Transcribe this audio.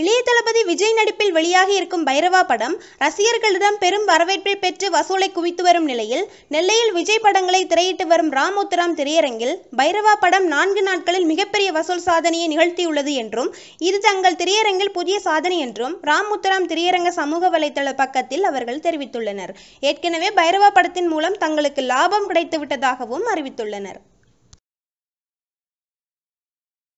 இளைய தளபதி விஜய் நடிப்பில் வெளியாகி இருக்கும் பைரவா படம் ரசிகர்களிடம் பெரும் வரவேற்பை பெற்று வசூலை குவித்து வரும் நிலையில் நெல்லையில் விஜய் படங்களை திரையிட்டு வரும் ராமுத்துராம் திரையரங்கில் பைரவா படம் நான்கு நாட்களில் மிகப்பெரிய வசூல் சாதனையை நிகழ்த்தியுள்ளது என்றும் இது தங்கள் திரையரங்கில் புதிய சாதனை என்றும் ராமுத்துராம் திரையரங்க சமூக வலைதள பக்கத்தில் அவர்கள் தெரிவித்துள்ளனர் ஏற்கனவே பைரவா படத்தின் மூலம் தங்களுக்கு லாபம் கிடைத்துவிட்டதாகவும் அறிவித்துள்ளனர்